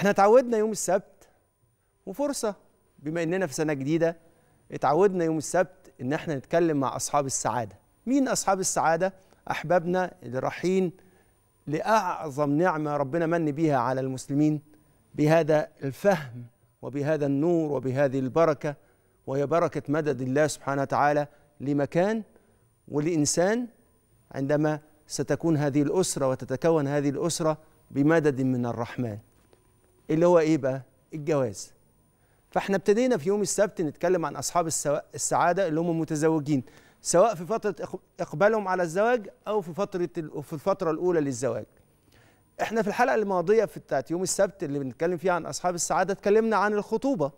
احنا اتعودنا يوم السبت وفرصه بما اننا في سنه جديده اتعودنا يوم السبت ان احنا نتكلم مع اصحاب السعاده مين اصحاب السعاده احبابنا اللي رايحين لاعظم نعمه ربنا من بيها على المسلمين بهذا الفهم وبهذا النور وبهذه البركه وهي بركه مدد الله سبحانه وتعالى لمكان ولانسان عندما ستكون هذه الاسره وتتكون هذه الاسره بمدد من الرحمن اللي هو ايه بقى الجواز فاحنا ابتدينا في يوم السبت نتكلم عن اصحاب السعاده اللي هم متزوجين سواء في فتره اقبالهم على الزواج او في فتره في الفتره الاولى للزواج احنا في الحلقه الماضيه في بتاعت يوم السبت اللي بنتكلم فيها عن اصحاب السعاده اتكلمنا عن الخطوبه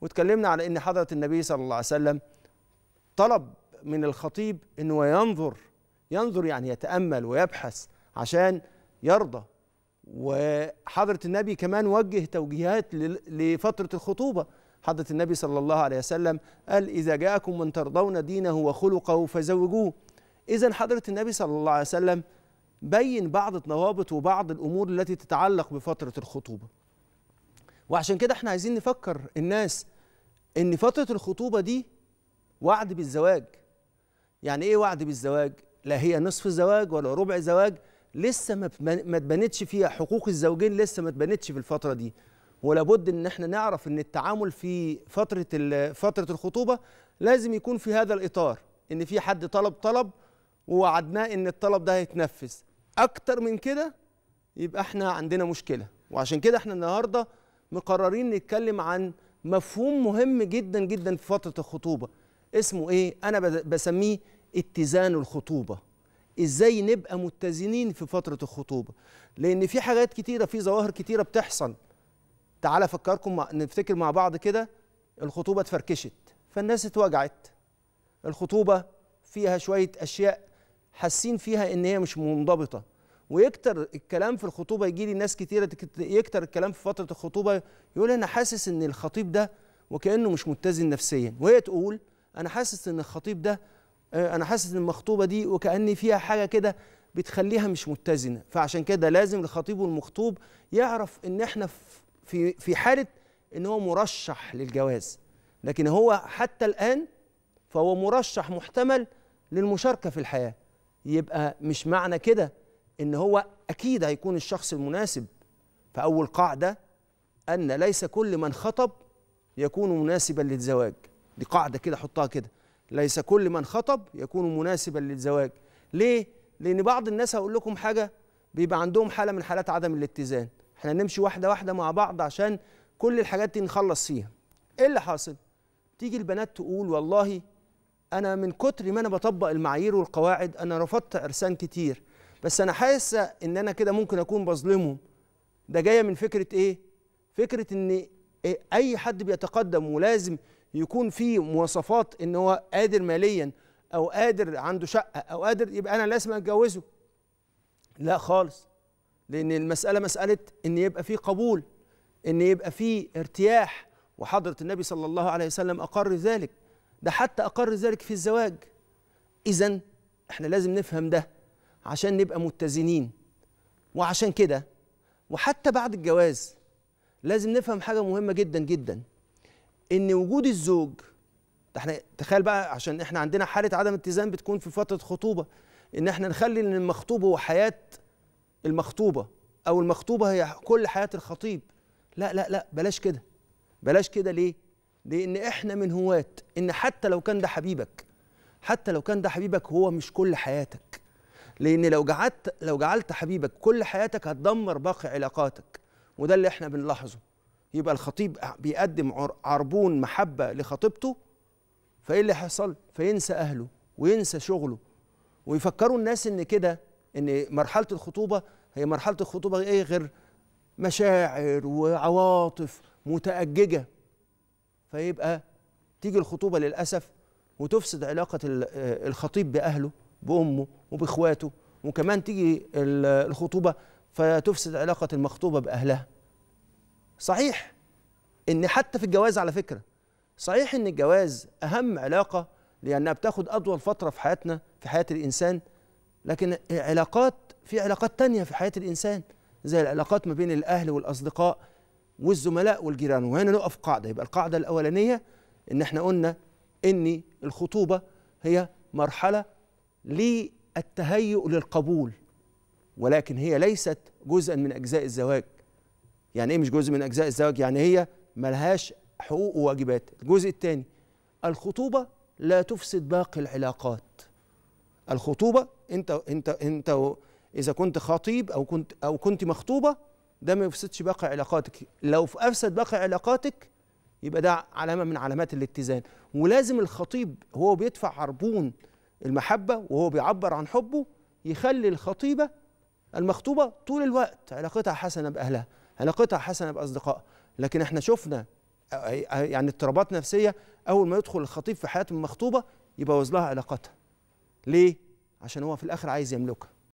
واتكلمنا على ان حضره النبي صلى الله عليه وسلم طلب من الخطيب انه ينظر ينظر يعني يتامل ويبحث عشان يرضى وحضرة النبي كمان وجه توجيهات لفترة الخطوبة حضرة النبي صلى الله عليه وسلم قال إذا جاءكم من ترضون دينه وخلقه فزوجوه إذا حضرة النبي صلى الله عليه وسلم بين بعض الضوابط وبعض الأمور التي تتعلق بفترة الخطوبة وعشان كده احنا عايزين نفكر الناس ان فترة الخطوبة دي وعد بالزواج يعني ايه وعد بالزواج لا هي نصف الزواج ولا ربع زواج لسه ما ما اتبنتش فيها حقوق الزوجين لسه ما اتبنتش في الفتره دي ولا بد ان احنا نعرف ان التعامل في فتره فتره الخطوبه لازم يكون في هذا الاطار ان في حد طلب طلب ووعدناه ان الطلب ده هيتنفذ اكتر من كده يبقى احنا عندنا مشكله وعشان كده احنا النهارده مقررين نتكلم عن مفهوم مهم جدا جدا في فتره الخطوبه اسمه ايه انا بسميه اتزان الخطوبه ازاي نبقى متزنين في فتره الخطوبه لان في حاجات كتيره في ظواهر كتيره بتحصل تعالى افكركم مع... نفتكر مع بعض كده الخطوبه اتفركشت فالناس اتوجعت الخطوبه فيها شويه اشياء حاسين فيها ان هي مش منضبطه ويكتر الكلام في الخطوبه يجي لي ناس كتيره يكتر الكلام في فتره الخطوبه يقول انا حاسس ان الخطيب ده وكانه مش متزن نفسيا وهي تقول انا حاسس ان الخطيب ده آه، انا حاسس ان المخطوبه دي وكان فيها حاجه كده بتخليها مش متزنه فعشان كده لازم الخطيب والمخطوب يعرف ان احنا في في حاله ان هو مرشح للجواز لكن هو حتى الان فهو مرشح محتمل للمشاركه في الحياه يبقى مش معنى كده ان هو اكيد هيكون الشخص المناسب فاول قاعده ان ليس كل من خطب يكون مناسبا للزواج دي قاعده كده حطها كده ليس كل من خطب يكون مناسبا للزواج ليه لان بعض الناس هقول لكم حاجه بيبقى عندهم حاله من حالات عدم الاتزان احنا نمشي واحده واحده مع بعض عشان كل الحاجات دي نخلص فيها ايه اللي حاصل تيجي البنات تقول والله انا من كتر ما انا بطبق المعايير والقواعد انا رفضت عرسان كتير بس انا حاسه ان انا كده ممكن اكون بظلمهم ده جايه من فكره ايه فكره ان إيه؟ اي حد بيتقدم ولازم يكون في مواصفات ان هو قادر ماليا او قادر عنده شقه او قادر يبقى انا لازم اتجوزه لا خالص لان المساله مساله ان يبقى في قبول ان يبقى في ارتياح وحضره النبي صلى الله عليه وسلم اقر ذلك ده حتى اقر ذلك في الزواج اذا احنا لازم نفهم ده عشان نبقى متزنين وعشان كده وحتى بعد الجواز لازم نفهم حاجه مهمه جدا جدا ان وجود الزوج احنا تخيل بقى عشان احنا عندنا حاله عدم اتزان بتكون في فتره خطوبه ان احنا نخلي ان المخطوب هو حياه المخطوبه او المخطوبه هي كل حياه الخطيب لا لا لا بلاش كده بلاش كده ليه لان احنا من هواة ان حتى لو كان ده حبيبك حتى لو كان ده حبيبك هو مش كل حياتك لان لو جعلت لو جعلت حبيبك كل حياتك هتدمر باقي علاقاتك وده اللي احنا بنلاحظه يبقى الخطيب بيقدم عربون محبة لخطيبته فإيه اللي حصل؟ فينسى أهله وينسى شغله ويفكروا الناس إن كده إن مرحلة الخطوبة هي مرحلة الخطوبة إيه غير مشاعر وعواطف متأججة فيبقى تيجي الخطوبة للأسف وتفسد علاقة الخطيب بأهله بأمه وبإخواته وكمان تيجي الخطوبة فتفسد علاقة المخطوبة بأهلها صحيح ان حتى في الجواز على فكره صحيح ان الجواز اهم علاقه لانها بتاخد اطول فتره في حياتنا في حياه الانسان لكن علاقات في علاقات تانية في حياه الانسان زي العلاقات ما بين الاهل والاصدقاء والزملاء والجيران وهنا نقف قاعده يبقى القاعده الاولانيه ان احنا قلنا ان الخطوبه هي مرحله للتهيؤ للقبول ولكن هي ليست جزءا من اجزاء الزواج يعني ايه مش جزء من اجزاء الزواج يعني هي ملهاش حقوق وواجبات الجزء الثاني الخطوبه لا تفسد باقي العلاقات الخطوبه انت انت انت اذا كنت خطيب او كنت او كنت مخطوبه ده ما يفسدش باقي علاقاتك لو افسد باقي علاقاتك يبقى ده علامه من علامات الاتزان ولازم الخطيب هو بيدفع عربون المحبه وهو بيعبر عن حبه يخلي الخطيبه المخطوبه طول الوقت علاقتها حسنه باهلها علاقتها حسنه باصدقائها لكن احنا شفنا يعني اضطرابات نفسيه اول ما يدخل الخطيب في حياه المخطوبه يبوظ لها علاقتها ليه عشان هو في الاخر عايز يملكها